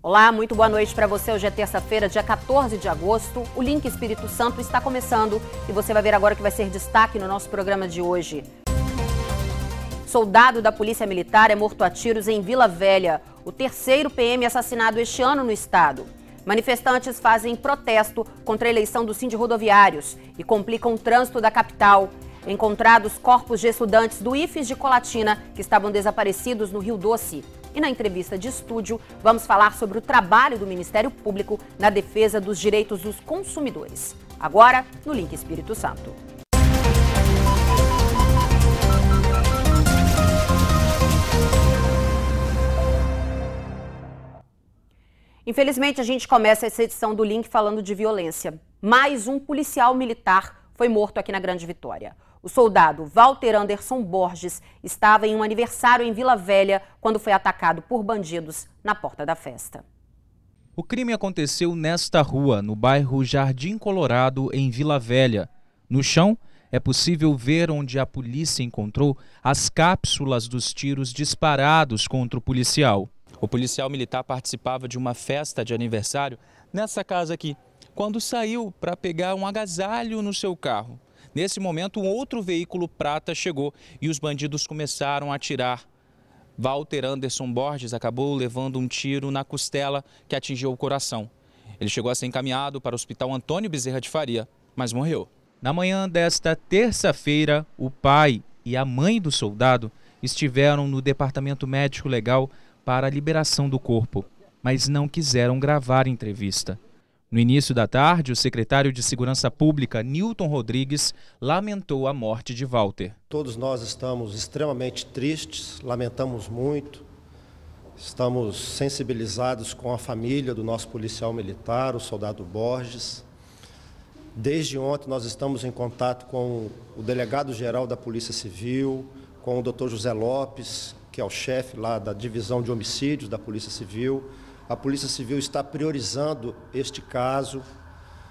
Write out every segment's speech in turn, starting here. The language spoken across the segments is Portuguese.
Olá, muito boa noite para você. Hoje é terça-feira, dia 14 de agosto. O Link Espírito Santo está começando e você vai ver agora o que vai ser destaque no nosso programa de hoje. Soldado da Polícia Militar é morto a tiros em Vila Velha, o terceiro PM assassinado este ano no estado. Manifestantes fazem protesto contra a eleição dos Cindy Rodoviários e complicam o trânsito da capital. Encontrados corpos de estudantes do IFES de Colatina que estavam desaparecidos no Rio Doce. E na entrevista de estúdio, vamos falar sobre o trabalho do Ministério Público na defesa dos direitos dos consumidores. Agora, no Link Espírito Santo. Infelizmente, a gente começa essa edição do Link falando de violência. Mais um policial militar foi morto aqui na Grande Vitória. O soldado Walter Anderson Borges estava em um aniversário em Vila Velha quando foi atacado por bandidos na porta da festa. O crime aconteceu nesta rua, no bairro Jardim Colorado, em Vila Velha. No chão, é possível ver onde a polícia encontrou as cápsulas dos tiros disparados contra o policial. O policial militar participava de uma festa de aniversário nessa casa aqui, quando saiu para pegar um agasalho no seu carro. Nesse momento, um outro veículo prata chegou e os bandidos começaram a atirar. Walter Anderson Borges acabou levando um tiro na costela que atingiu o coração. Ele chegou a ser encaminhado para o Hospital Antônio Bezerra de Faria, mas morreu. Na manhã desta terça-feira, o pai e a mãe do soldado estiveram no departamento médico legal para a liberação do corpo, mas não quiseram gravar entrevista. No início da tarde, o secretário de Segurança Pública, Newton Rodrigues, lamentou a morte de Walter. Todos nós estamos extremamente tristes, lamentamos muito, estamos sensibilizados com a família do nosso policial militar, o soldado Borges. Desde ontem, nós estamos em contato com o delegado-geral da Polícia Civil, com o doutor José Lopes, que é o chefe lá da divisão de homicídios da Polícia Civil a Polícia Civil está priorizando este caso,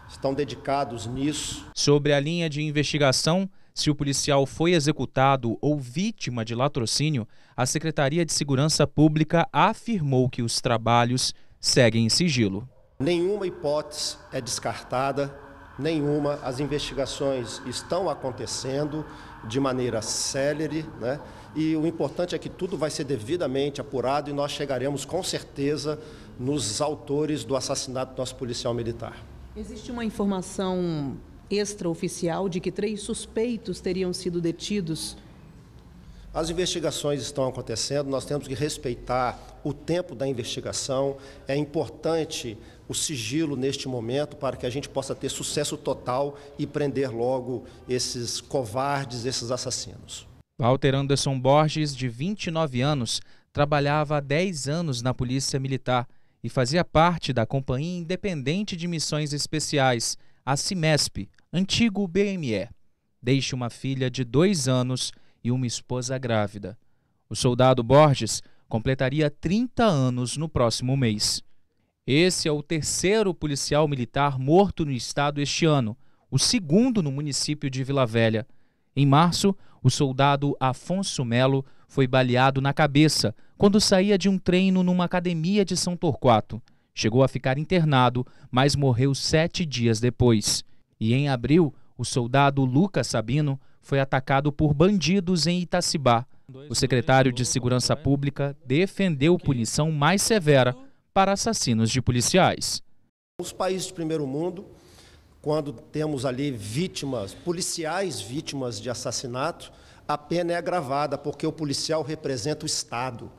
estão dedicados nisso. Sobre a linha de investigação, se o policial foi executado ou vítima de latrocínio, a Secretaria de Segurança Pública afirmou que os trabalhos seguem em sigilo. Nenhuma hipótese é descartada, nenhuma. As investigações estão acontecendo de maneira célere, né? E o importante é que tudo vai ser devidamente apurado e nós chegaremos com certeza nos autores do assassinato do nosso policial militar. Existe uma informação extraoficial de que três suspeitos teriam sido detidos. As investigações estão acontecendo, nós temos que respeitar o tempo da investigação. É importante o sigilo neste momento para que a gente possa ter sucesso total e prender logo esses covardes, esses assassinos. Walter Anderson Borges, de 29 anos, trabalhava há 10 anos na Polícia Militar e fazia parte da Companhia Independente de Missões Especiais, a CIMESP, antigo BME. Deixa uma filha de dois anos e uma esposa grávida. O soldado Borges completaria 30 anos no próximo mês. Esse é o terceiro policial militar morto no estado este ano, o segundo no município de Vila Velha. Em março, o soldado Afonso Melo foi baleado na cabeça quando saía de um treino numa academia de São Torquato. Chegou a ficar internado, mas morreu sete dias depois. E em abril, o soldado Lucas Sabino foi atacado por bandidos em Itacibá. O secretário de Segurança Pública defendeu punição mais severa para assassinos de policiais. Os países de primeiro mundo, quando temos ali vítimas, policiais vítimas de assassinato, a pena é agravada, porque o policial representa o Estado.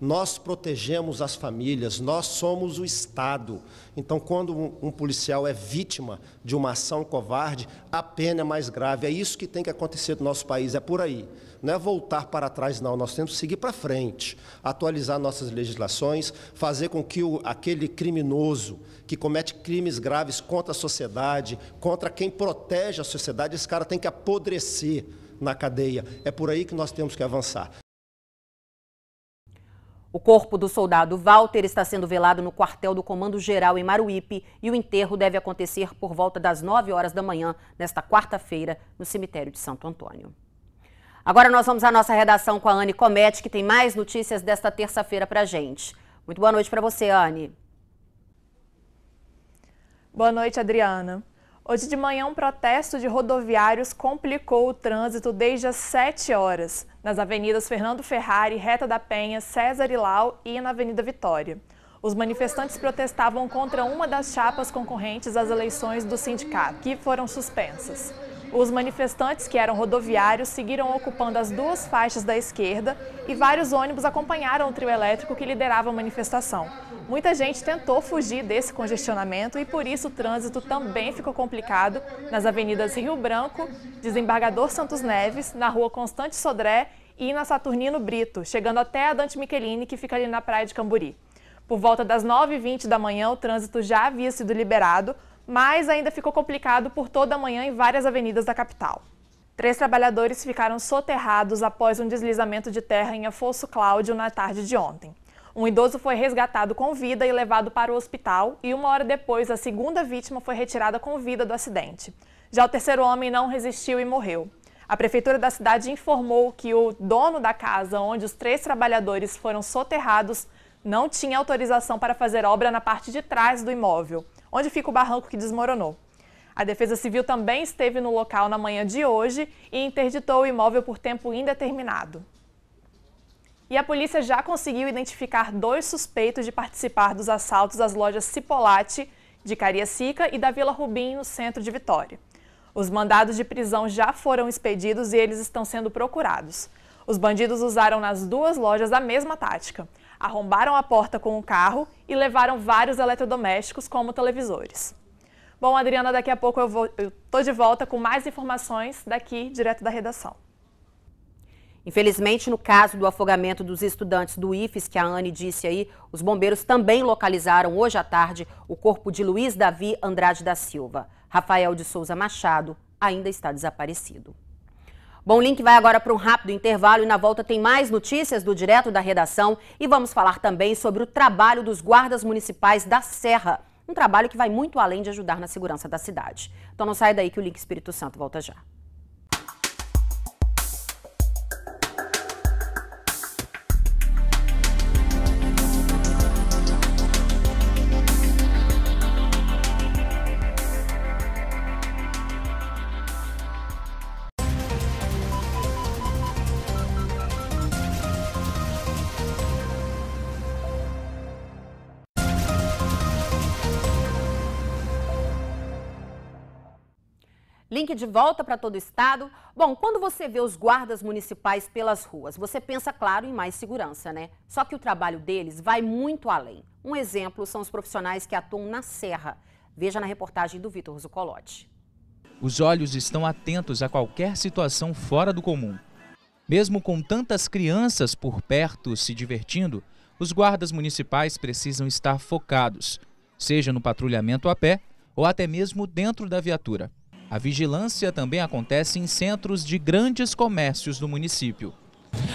Nós protegemos as famílias, nós somos o Estado. Então, quando um, policial é vítima de uma ação covarde, a pena é mais grave. É isso que tem que acontecer no nosso país, é por aí. Não é voltar para trás, não. Nós temos que seguir para frente, atualizar nossas legislações, fazer com que o, aquele criminoso que comete crimes graves contra a sociedade, contra quem protege a sociedade, esse cara tem que apodrecer na cadeia. É por aí que nós temos que avançar. O corpo do soldado Walter está sendo velado no quartel do Comando Geral em Maruípe e o enterro deve acontecer por volta das 9 horas da manhã, nesta quarta-feira, no cemitério de Santo Antônio. Agora nós vamos à nossa redação com a Anne Comete, que tem mais notícias desta terça-feira para gente. Muito boa noite para você, Anne. Boa noite, Adriana. Hoje de manhã, um protesto de rodoviários complicou o trânsito desde as 7 horas, nas avenidas Fernando Ferrari, Reta da Penha, César Ilau e na Avenida Vitória. Os manifestantes protestavam contra uma das chapas concorrentes às eleições do sindicato, que foram suspensas. Os manifestantes, que eram rodoviários, seguiram ocupando as duas faixas da esquerda e vários ônibus acompanharam o trio elétrico que liderava a manifestação. Muita gente tentou fugir desse congestionamento e por isso o trânsito também ficou complicado nas avenidas Rio Branco, Desembargador Santos Neves, na rua Constante Sodré e na Saturnino Brito, chegando até a Dante Michelini, que fica ali na praia de Camburi. Por volta das 9h20 da manhã, o trânsito já havia sido liberado, mas ainda ficou complicado por toda a manhã em várias avenidas da capital. Três trabalhadores ficaram soterrados após um deslizamento de terra em Afonso Cláudio na tarde de ontem. Um idoso foi resgatado com vida e levado para o hospital, e uma hora depois, a segunda vítima foi retirada com vida do acidente. Já o terceiro homem não resistiu e morreu. A prefeitura da cidade informou que o dono da casa onde os três trabalhadores foram soterrados não tinha autorização para fazer obra na parte de trás do imóvel onde fica o barranco que desmoronou. A Defesa Civil também esteve no local na manhã de hoje e interditou o imóvel por tempo indeterminado. E a polícia já conseguiu identificar dois suspeitos de participar dos assaltos às lojas Cipolate, de Cariacica e da Vila Rubim, no centro de Vitória. Os mandados de prisão já foram expedidos e eles estão sendo procurados. Os bandidos usaram nas duas lojas a mesma tática arrombaram a porta com o carro e levaram vários eletrodomésticos, como televisores. Bom, Adriana, daqui a pouco eu, estou eu tô de volta com mais informações daqui, direto da redação. Infelizmente, no caso do afogamento dos estudantes do IFES, que a Anne disse aí, os bombeiros também localizaram hoje à tarde o corpo de Luiz Davi Andrade da Silva. Rafael de Souza Machado ainda está desaparecido. Bom, o link vai agora para um rápido intervalo e na volta tem mais notícias do Direto da Redação e vamos falar também sobre o trabalho dos guardas municipais da Serra, um trabalho que vai muito além de ajudar na segurança da cidade. Então não sai daí que o Link Espírito Santo volta já. Link de volta para todo o estado. Bom, quando você vê os guardas municipais pelas ruas, você pensa, claro, em mais segurança, né? Só que o trabalho deles vai muito além. Um exemplo são os profissionais que atuam na Serra. Veja na reportagem do Vitor Zucolotti. Os olhos estão atentos a qualquer situação fora do comum. Mesmo com tantas crianças por perto se divertindo, os guardas municipais precisam estar focados, seja no patrulhamento a pé ou até mesmo dentro da viatura. A vigilância também acontece em centros de grandes comércios do município.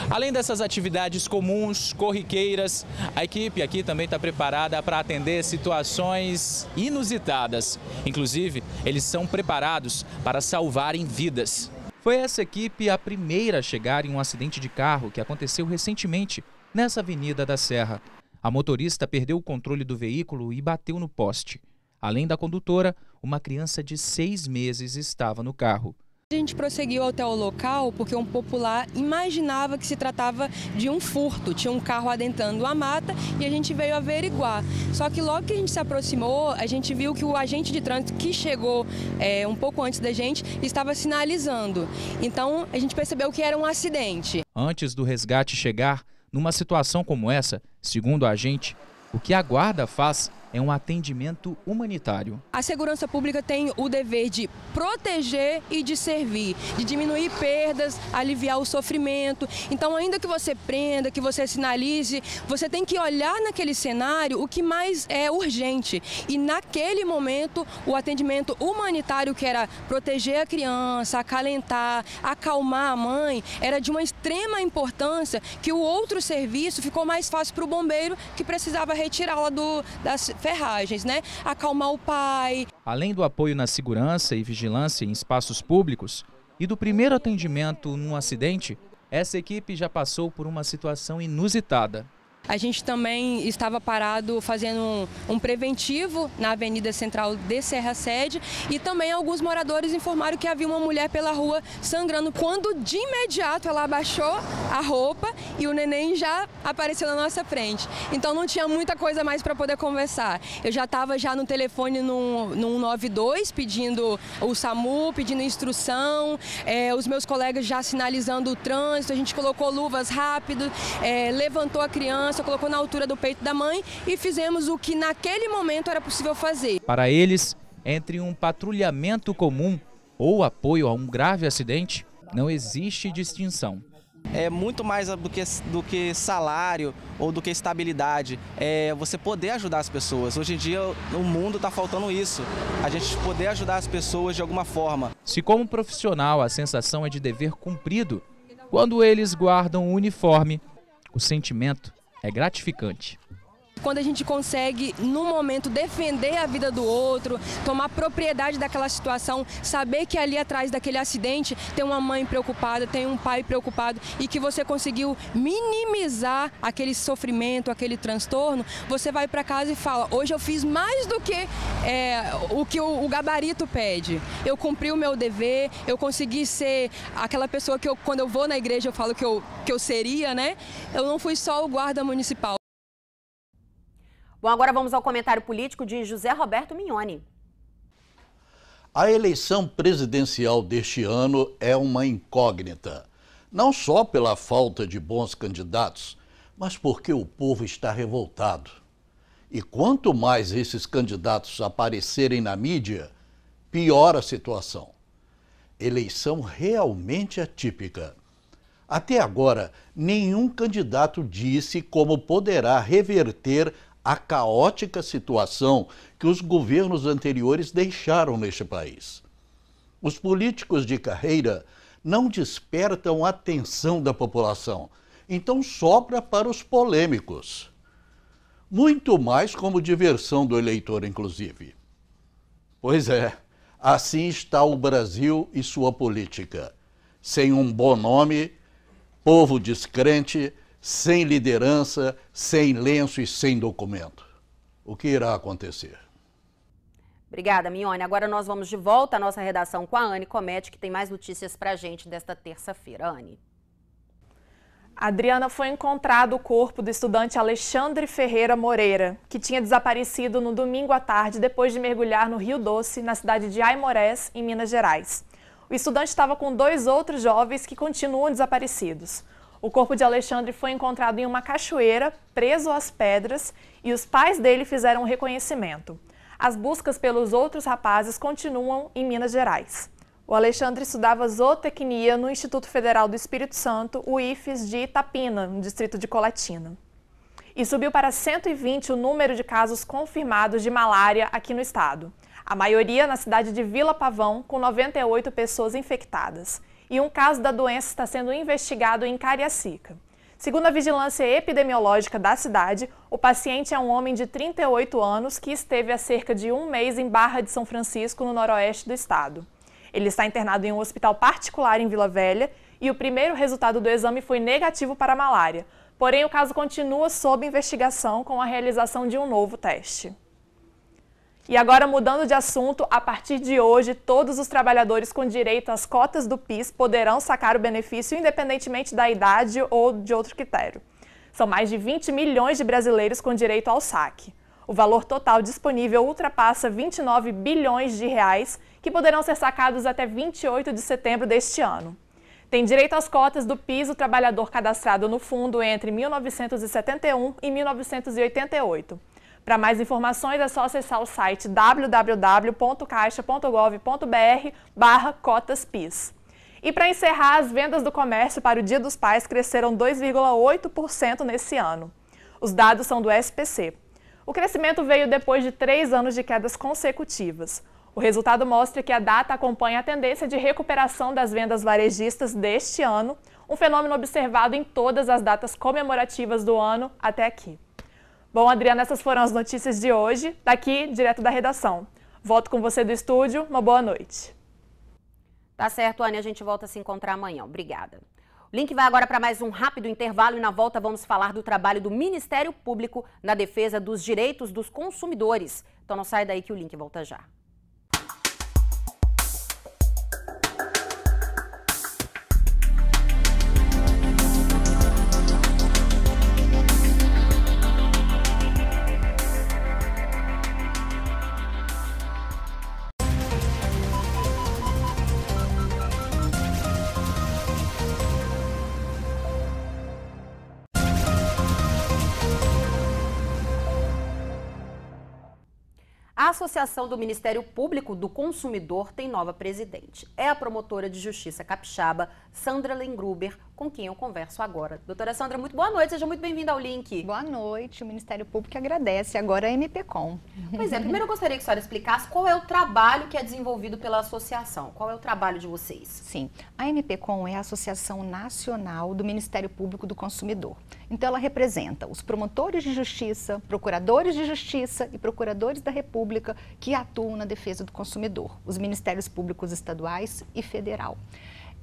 Além dessas atividades comuns, corriqueiras, a equipe aqui também está preparada para atender situações inusitadas. Inclusive, eles são preparados para salvarem vidas. Foi essa equipe a primeira a chegar em um acidente de carro que aconteceu recentemente nessa Avenida da Serra. A motorista perdeu o controle do veículo e bateu no poste. Além da condutora, uma criança de seis meses estava no carro. A gente prosseguiu até o local porque um popular imaginava que se tratava de um furto. Tinha um carro adentrando a mata e a gente veio averiguar. Só que logo que a gente se aproximou, a gente viu que o agente de trânsito que chegou é, um pouco antes da gente estava sinalizando. Então a gente percebeu que era um acidente. Antes do resgate chegar, numa situação como essa, segundo a agente, o que a guarda faz é um atendimento humanitário. A segurança pública tem o dever de proteger e de servir, de diminuir perdas, aliviar o sofrimento. Então, ainda que você prenda, que você sinalize, você tem que olhar naquele cenário o que mais é urgente. E naquele momento, o atendimento humanitário, que era proteger a criança, acalentar, acalmar a mãe, era de uma extrema importância que o outro serviço ficou mais fácil para o bombeiro que precisava retirá-la do, da Ferragens, né? Acalmar o pai. Além do apoio na segurança e vigilância em espaços públicos e do primeiro atendimento num acidente, essa equipe já passou por uma situação inusitada. A gente também estava parado fazendo um, um, preventivo na Avenida Central de Serra Sede e também alguns moradores informaram que havia uma mulher pela rua sangrando. Quando de imediato ela abaixou a roupa e o neném já apareceu na nossa frente. Então não tinha muita coisa mais para poder conversar. Eu já estava já no telefone no, no 192 pedindo o SAMU, pedindo instrução, é, os meus colegas já sinalizando o trânsito, a gente colocou luvas rápido, é, levantou a criança criança, colocou na altura do peito da mãe e fizemos o que naquele momento era possível fazer. Para eles, entre um patrulhamento comum ou apoio a um grave acidente, não existe distinção é muito mais do que, do que salário ou do que estabilidade. É você poder ajudar as pessoas. Hoje em dia, no mundo está faltando isso. A gente poder ajudar as pessoas de alguma forma. Se como profissional a sensação é de dever cumprido, quando eles guardam o uniforme, o sentimento é gratificante quando a gente consegue, no momento, defender a vida do outro, tomar propriedade daquela situação, saber que ali atrás daquele acidente tem uma mãe preocupada, tem um pai preocupado e que você conseguiu minimizar aquele sofrimento, aquele transtorno, você vai para casa e fala: hoje eu fiz mais do que é, o que o, o gabarito pede. Eu cumpri o meu dever, eu consegui ser aquela pessoa que eu, quando eu vou na igreja eu falo que eu, que eu seria, né? Eu não fui só o guarda municipal. Bom, agora vamos ao comentário político de José Roberto Mignoni. A eleição presidencial deste ano é uma incógnita, não só pela falta de bons candidatos, mas porque o povo está revoltado. E quanto mais esses candidatos aparecerem na mídia, pior a situação. Eleição realmente atípica. Até agora, nenhum candidato disse como poderá reverter a caótica situação que os governos anteriores deixaram neste país. Os políticos de carreira não despertam a atenção da população, então sobra para os polêmicos. Muito mais como diversão do eleitor, inclusive. Pois é, assim está o Brasil e sua política. Sem um bom nome, povo descrente, sem liderança, sem lenço e sem documento. O que irá acontecer? Obrigada, Mione. Agora nós vamos de volta à nossa redação com a Anne Comete, que tem mais notícias para a gente desta terça-feira. Anne. Adriana foi encontrado o corpo do estudante Alexandre Ferreira Moreira, que tinha desaparecido no domingo à tarde depois de mergulhar no Rio Doce, na cidade de Aimorés, em Minas Gerais. O estudante estava com dois outros jovens que continuam desaparecidos. O corpo de Alexandre foi encontrado em uma cachoeira, preso às pedras, e os pais dele fizeram o um reconhecimento. As buscas pelos outros rapazes continuam em Minas Gerais. O Alexandre estudava zootecnia no Instituto Federal do Espírito Santo, o IFES de Itapina, no distrito de Colatina. E subiu para 120 o número de casos confirmados de malária aqui no estado. A maioria na cidade de Vila Pavão, com 98 pessoas infectadas e um caso da doença está sendo investigado em Cariacica. Segundo a vigilância epidemiológica da cidade, o paciente é um homem de 38 anos que esteve há cerca de um mês em Barra de São Francisco, no noroeste do estado. Ele está internado em um hospital particular em Vila Velha e o primeiro resultado do exame foi negativo para a malária. Porém, o caso continua sob investigação com a realização de um novo teste. E agora, mudando de assunto, a partir de hoje, todos os trabalhadores com direito às cotas do PIS poderão sacar o benefício independentemente da idade ou de outro critério. São mais de 20 milhões de brasileiros com direito ao saque. O valor total disponível ultrapassa 29 bilhões de reais, que poderão ser sacados até 28 de setembro deste ano. Tem direito às cotas do PIS o trabalhador cadastrado no fundo entre 1971 e 1988. Para mais informações é só acessar o site www.caixa.gov.br barra cotaspis. E para encerrar, as vendas do comércio para o Dia dos Pais cresceram 2,8% nesse ano. Os dados são do SPC. O crescimento veio depois de três anos de quedas consecutivas. O resultado mostra que a data acompanha a tendência de recuperação das vendas varejistas deste ano, um fenômeno observado em todas as datas comemorativas do ano até aqui. Bom, Adriana, essas foram as notícias de hoje, daqui direto da redação. Volto com você do estúdio, uma boa noite. Tá certo, Anne, a gente volta a se encontrar amanhã. Obrigada. O link vai agora para mais um rápido intervalo e na volta vamos falar do trabalho do Ministério Público na defesa dos direitos dos consumidores. Então não sai daí que o link volta já. Associação do Ministério Público do Consumidor tem nova presidente. É a promotora de justiça capixaba, Sandra Lengruber com quem eu converso agora. Doutora Sandra, muito boa noite, seja muito bem-vinda ao Link. Boa noite, o Ministério Público agradece, agora é a MPCom. Pois é, primeiro eu gostaria que a senhora explicasse qual é o trabalho que é desenvolvido pela associação, qual é o trabalho de vocês? Sim, a MPCom é a Associação Nacional do Ministério Público do Consumidor. Então ela representa os promotores de justiça, procuradores de justiça e procuradores da República que atuam na defesa do consumidor, os ministérios públicos estaduais e federal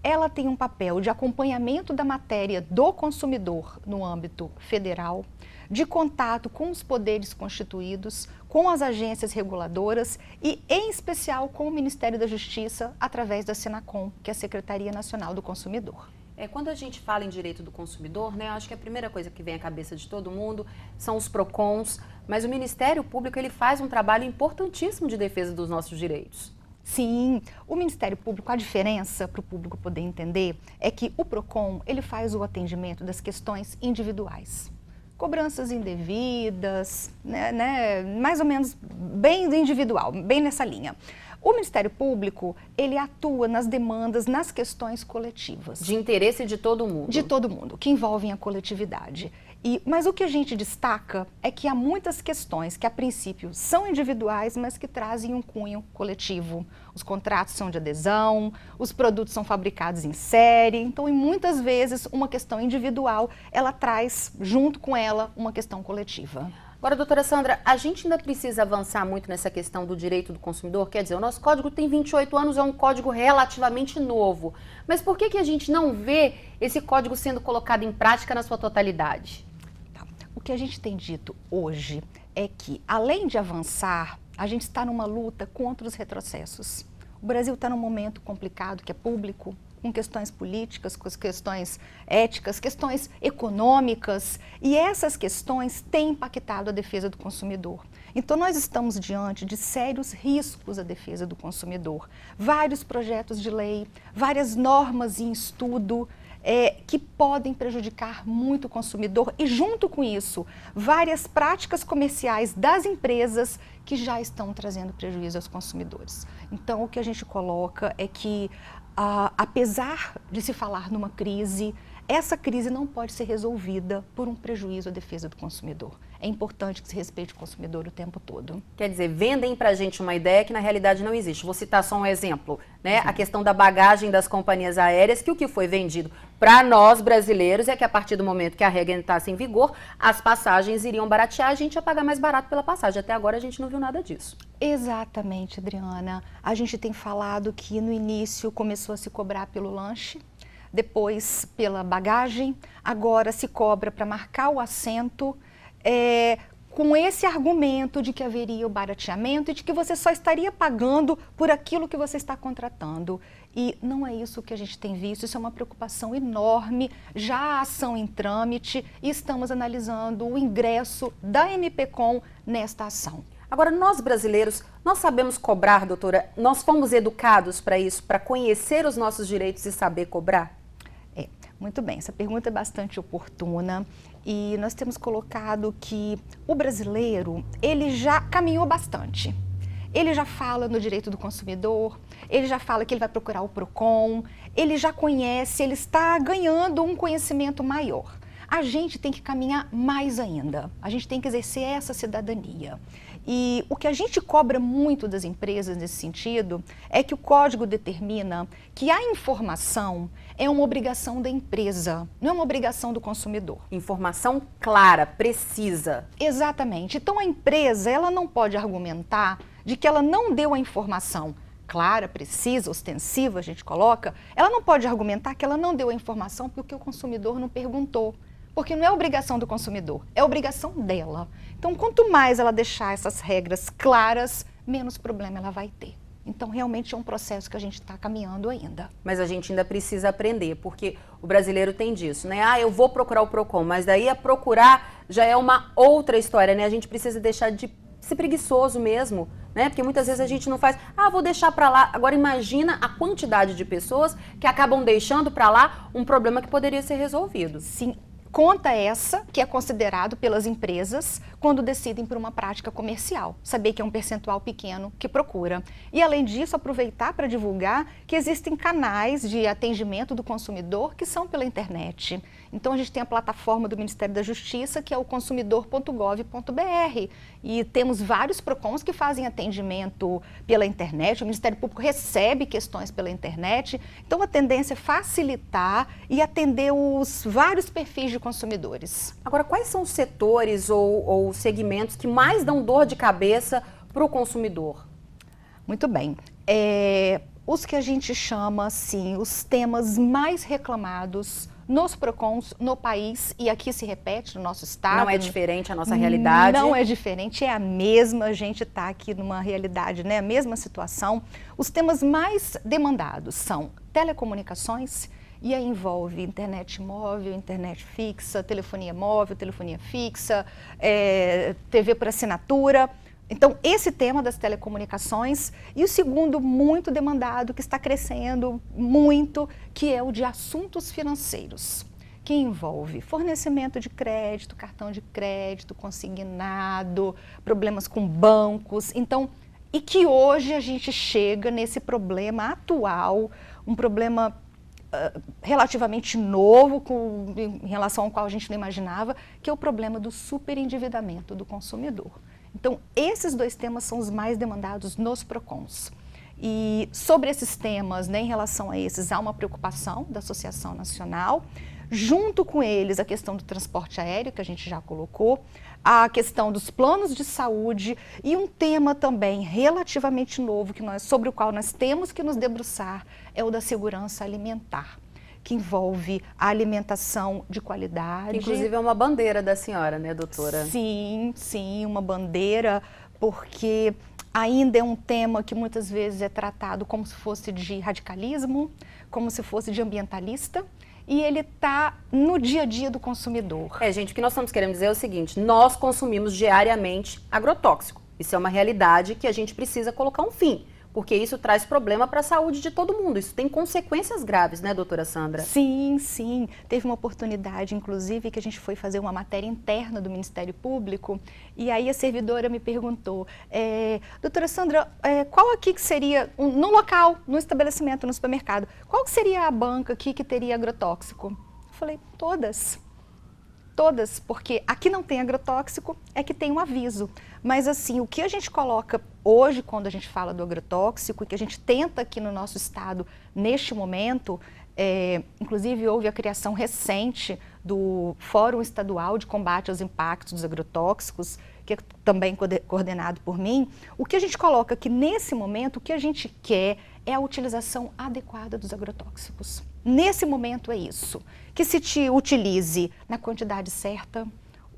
ela tem um papel de acompanhamento da matéria do consumidor no âmbito federal, de contato com os poderes constituídos, com as agências reguladoras e, em especial, com o Ministério da Justiça, através da Senacom, que é a Secretaria Nacional do Consumidor. É, quando a gente fala em direito do consumidor, né, acho que a primeira coisa que vem à cabeça de todo mundo são os PROCONs, mas o Ministério Público ele faz um trabalho importantíssimo de defesa dos nossos direitos. Sim, o Ministério Público, a diferença para o público poder entender é que o PROCON ele faz o atendimento das questões individuais. Cobranças indevidas, né, né, mais ou menos bem individual, bem nessa linha. O Ministério Público, ele atua nas demandas, nas questões coletivas. De interesse de todo mundo. De todo mundo, que envolvem a coletividade. E, mas o que a gente destaca é que há muitas questões que, a princípio, são individuais, mas que trazem um cunho coletivo. Os contratos são de adesão, os produtos são fabricados em série. Então, e muitas vezes, uma questão individual, ela traz, junto com ela, uma questão coletiva. Agora, doutora Sandra, a gente ainda precisa avançar muito nessa questão do direito do consumidor? Quer dizer, o nosso código tem 28 anos, é um código relativamente novo. Mas por que, que a gente não vê esse código sendo colocado em prática na sua totalidade? que a gente tem dito hoje é que, além de avançar, a gente está numa luta contra os retrocessos. O Brasil está num momento complicado que é público, com questões políticas, com questões éticas, questões econômicas, e essas questões têm impactado a defesa do consumidor. Então, nós estamos diante de sérios riscos à defesa do consumidor. Vários projetos de lei, várias normas em estudo, é, que podem prejudicar muito o consumidor e, junto com isso, várias práticas comerciais das empresas que já estão trazendo prejuízo aos consumidores. Então, o que a gente coloca é que, ah, apesar de se falar numa crise, essa crise não pode ser resolvida por um prejuízo à defesa do consumidor é importante que se respeite o consumidor o tempo todo. Quer dizer, vendem para a gente uma ideia que na realidade não existe. Vou citar só um exemplo, né? Uhum. A questão da bagagem das companhias aéreas, que o que foi vendido para nós brasileiros é que a partir do momento que a regra entrasse em vigor, as passagens iriam baratear, a gente ia pagar mais barato pela passagem. Até agora a gente não viu nada disso. Exatamente, Adriana. A gente tem falado que no início começou a se cobrar pelo lanche, depois pela bagagem, agora se cobra para marcar o assento é, com esse argumento de que haveria o barateamento e de que você só estaria pagando por aquilo que você está contratando. E não é isso que a gente tem visto, isso é uma preocupação enorme. Já a ação em trâmite e estamos analisando o ingresso da MPCOM nesta ação. Agora, nós brasileiros, nós sabemos cobrar, doutora? Nós fomos educados para isso, para conhecer os nossos direitos e saber cobrar? É, muito bem, essa pergunta é bastante oportuna e nós temos colocado que o brasileiro, ele já caminhou bastante. Ele já fala no direito do consumidor, ele já fala que ele vai procurar o Procon, ele já conhece, ele está ganhando um conhecimento maior. A gente tem que caminhar mais ainda. A gente tem que exercer essa cidadania. E o que a gente cobra muito das empresas nesse sentido é que o código determina que a informação é uma obrigação da empresa, não é uma obrigação do consumidor. Informação clara, precisa. Exatamente. Então a empresa, ela não pode argumentar de que ela não deu a informação clara, precisa, ostensiva, a gente coloca, ela não pode argumentar que ela não deu a informação porque o consumidor não perguntou. Porque não é obrigação do consumidor, é obrigação dela. Então, quanto mais ela deixar essas regras claras, menos problema ela vai ter. Então, realmente é um processo que a gente está caminhando ainda. Mas a gente ainda precisa aprender, porque o brasileiro tem disso, né? Ah, eu vou procurar o PROCON, mas daí a procurar já é uma outra história, né? A gente precisa deixar de ser preguiçoso mesmo, né? Porque muitas vezes a gente não faz, ah, vou deixar para lá. Agora imagina a quantidade de pessoas que acabam deixando para lá um problema que poderia ser resolvido. Sim, conta essa que é considerado pelas empresas quando decidem por uma prática comercial, saber que é um percentual pequeno que procura. E, além disso, aproveitar para divulgar que existem canais de atendimento do consumidor que são pela internet. Então, a gente tem a plataforma do Ministério da Justiça, que é o consumidor.gov.br. E temos vários PROCONs que fazem atendimento pela internet, o Ministério Público recebe questões pela internet. Então, a tendência é facilitar e atender os vários perfis de consumidores. Agora, quais são os setores ou, ou os segmentos que mais dão dor de cabeça para o consumidor? Muito bem. É, os que a gente chama, sim, os temas mais reclamados nos PROCONs no país, e aqui se repete no nosso estado. Não é diferente a nossa realidade. Não é diferente, é a mesma, a gente está aqui numa realidade, né? A mesma situação. Os temas mais demandados são telecomunicações, e aí envolve internet móvel, internet fixa, telefonia móvel, telefonia fixa, é, TV por assinatura. Então, esse tema das telecomunicações. E o segundo, muito demandado, que está crescendo muito, que é o de assuntos financeiros que envolve fornecimento de crédito, cartão de crédito, consignado, problemas com bancos. Então, e que hoje a gente chega nesse problema atual, um problema ah, relativamente novo com, em relação ao qual a gente não imaginava, que é o problema do superendividamento do consumidor. Então, esses dois temas são os mais demandados nos PROCONs. E sobre esses temas, né, em relação a esses, há uma preocupação da Associação Nacional. Junto com eles, a questão do transporte aéreo, que a gente já colocou, a questão dos planos de saúde e um tema também relativamente novo que nós, sobre o qual nós temos que nos debruçar, é o da segurança alimentar que envolve a alimentação de qualidade. Inclusive é uma bandeira da senhora, né, doutora? Sim, sim, uma bandeira, porque ainda é um tema que muitas vezes é tratado como se fosse de radicalismo, como se fosse de ambientalista. E ele está no dia a dia do consumidor. É, gente, o que nós estamos querendo dizer é o seguinte: nós consumimos diariamente agrotóxico. Isso é uma realidade que a gente precisa colocar um fim porque isso traz problema para a saúde de todo mundo. Isso tem consequências graves, né, doutora Sandra? Sim, sim. Teve uma oportunidade, inclusive, que a gente foi fazer uma matéria interna do Ministério Público e aí a servidora me perguntou, é, doutora Sandra, é, qual aqui que seria, um, no local, no estabelecimento, no supermercado, qual que seria a banca aqui que teria agrotóxico? Eu falei, todas. Todas, porque aqui não tem agrotóxico, é que tem um aviso. Mas assim, o que a gente coloca hoje quando a gente fala do agrotóxico, que a gente tenta aqui no nosso estado neste momento, é, inclusive houve a criação recente do Fórum Estadual de Combate aos Impactos dos Agrotóxicos, que é também coordenado por mim. O que a gente coloca que nesse momento o que a gente quer é a utilização adequada dos agrotóxicos. Nesse momento é isso. Que se te utilize na quantidade certa,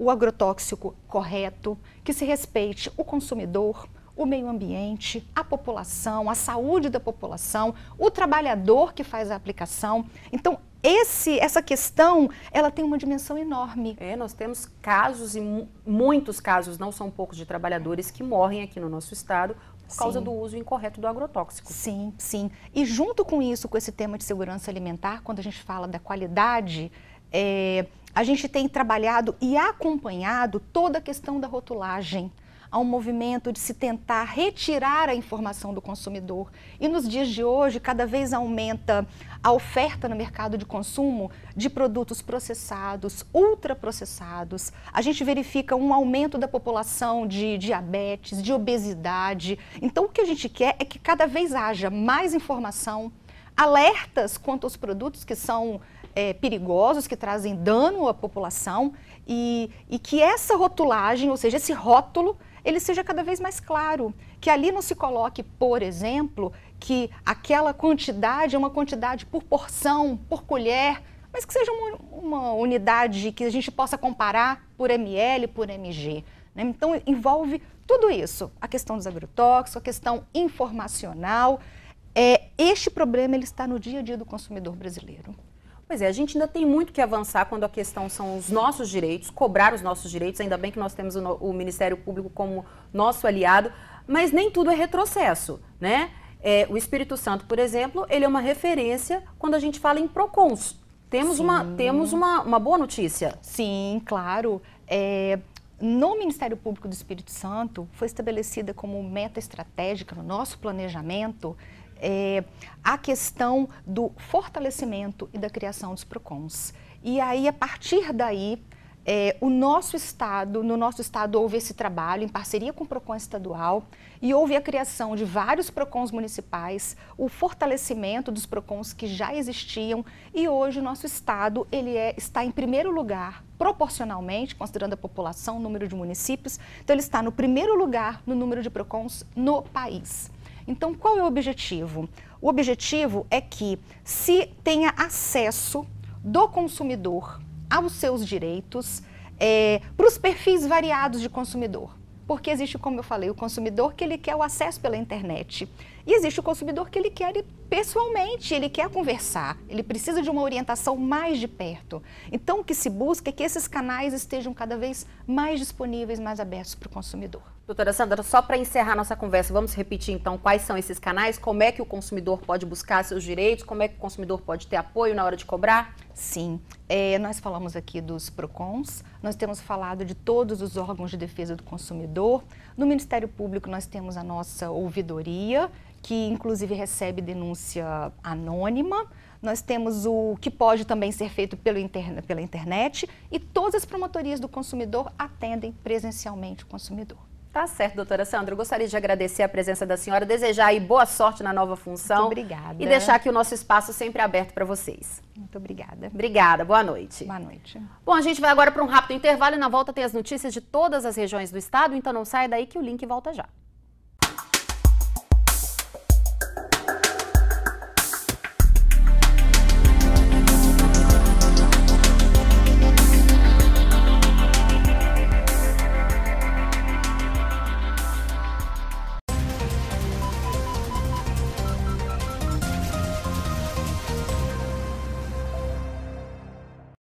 o agrotóxico correto, que se respeite o consumidor, o meio ambiente, a população, a saúde da população, o trabalhador que faz a aplicação. Então, esse, essa questão, ela tem uma dimensão enorme. É, nós temos casos, e muitos casos, não são poucos, de trabalhadores que morrem aqui no nosso estado por causa do uso incorreto do agrotóxico. Sim, sim. E junto com isso, com esse tema de segurança alimentar, quando a gente fala da qualidade é, a gente tem trabalhado e acompanhado toda a questão da rotulagem. Há um movimento de se tentar retirar a informação do consumidor. E nos dias de hoje, cada vez aumenta a oferta no mercado de consumo de produtos processados, ultraprocessados. A gente verifica um aumento da população de diabetes, de obesidade. Então, o que a gente quer é que cada vez haja mais informação, alertas quanto aos produtos que são é, perigosos, que trazem dano à população e, e que essa rotulagem, ou seja, esse rótulo, ele seja cada vez mais claro. Que ali não se coloque, por exemplo, que aquela quantidade é uma quantidade por porção, por colher, mas que seja uma, uma unidade que a gente possa comparar por ml, por mg. Né? Então, envolve tudo isso. A questão dos agrotóxicos, a questão informacional. É, este problema ele está no dia a dia do consumidor brasileiro. Pois é, a gente ainda tem muito que avançar quando a questão são os nossos direitos, cobrar os nossos direitos, ainda bem que nós temos o, o Ministério Público como nosso aliado, mas nem tudo é retrocesso, né? É, o Espírito Santo, por exemplo, ele é uma referência quando a gente fala em PROCONs. Temos, uma, temos uma, uma boa notícia. Sim, claro. É, no Ministério Público do Espírito Santo, foi estabelecida como meta estratégica no nosso planejamento é, a questão do fortalecimento e da criação dos PROCONs. E aí, a partir daí, é, o nosso estado, no nosso estado houve esse trabalho em parceria com o Procon estadual e houve a criação de vários Procons municipais, o fortalecimento dos Procons que já existiam e hoje o nosso estado ele é, está em primeiro lugar proporcionalmente, considerando a população, o número de municípios, então ele está no primeiro lugar no número de Procons no país. Então, qual é o objetivo? O objetivo é que se tenha acesso do consumidor aos seus direitos é, para os perfis variados de consumidor. Porque existe, como eu falei, o consumidor que ele quer o acesso pela internet. E existe o consumidor que ele quer ir pessoalmente, ele quer conversar, ele precisa de uma orientação mais de perto. Então, o que se busca é que esses canais estejam cada vez mais disponíveis, mais abertos para o consumidor. Doutora Sandra, só para encerrar nossa conversa, vamos repetir então quais são esses canais, como é que o consumidor pode buscar seus direitos, como é que o consumidor pode ter apoio na hora de cobrar? Sim, é, nós falamos aqui dos PROCONs, nós temos falado de todos os órgãos de defesa do consumidor. No Ministério Público, nós temos a nossa ouvidoria que inclusive recebe denúncia anônima. Nós temos o que pode também ser feito pelo interna, pela internet e todas as promotorias do consumidor atendem presencialmente o consumidor. Tá certo, doutora Sandra. Eu gostaria de agradecer a presença da senhora, desejar aí boa sorte na nova função. Muito obrigada. E deixar aqui o nosso espaço sempre aberto para vocês. Muito obrigada. Obrigada, boa noite. Boa noite. Bom, a gente vai agora para um rápido intervalo e na volta tem as notícias de todas as regiões do estado, então não saia daí que o link volta já.